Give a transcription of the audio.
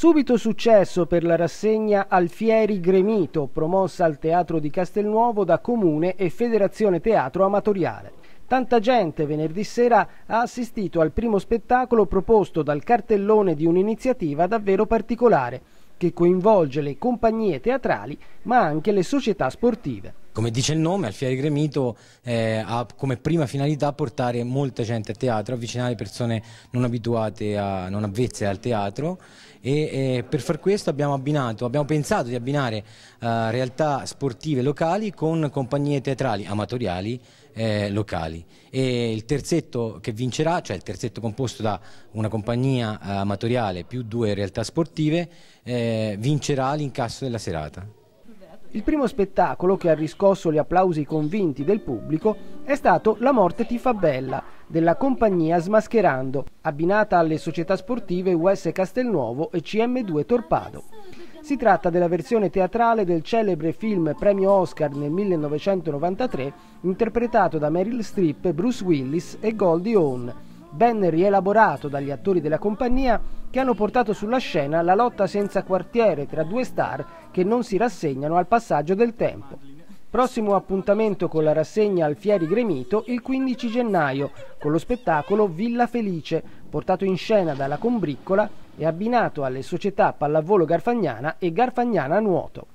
Subito successo per la rassegna Alfieri Gremito, promossa al Teatro di Castelnuovo da Comune e Federazione Teatro Amatoriale. Tanta gente venerdì sera ha assistito al primo spettacolo proposto dal cartellone di un'iniziativa davvero particolare, che coinvolge le compagnie teatrali ma anche le società sportive come dice il nome, Alfieri Gremito eh, ha come prima finalità portare molta gente a teatro, avvicinare persone non abituate, a, non avvezze al teatro e eh, per far questo abbiamo, abbinato, abbiamo pensato di abbinare eh, realtà sportive locali con compagnie teatrali amatoriali eh, locali e il terzetto che vincerà, cioè il terzetto composto da una compagnia eh, amatoriale più due realtà sportive, eh, vincerà l'incasso della serata. Il primo spettacolo che ha riscosso gli applausi convinti del pubblico è stato La morte ti fa bella della compagnia Smascherando, abbinata alle società sportive US Castelnuovo e CM2 Torpado. Si tratta della versione teatrale del celebre film premio Oscar nel 1993 interpretato da Meryl Streep, Bruce Willis e Goldie Hawn ben rielaborato dagli attori della compagnia che hanno portato sulla scena la lotta senza quartiere tra due star che non si rassegnano al passaggio del tempo. Prossimo appuntamento con la rassegna Alfieri Gremito il 15 gennaio con lo spettacolo Villa Felice, portato in scena dalla Combriccola e abbinato alle società Pallavolo Garfagnana e Garfagnana Nuoto.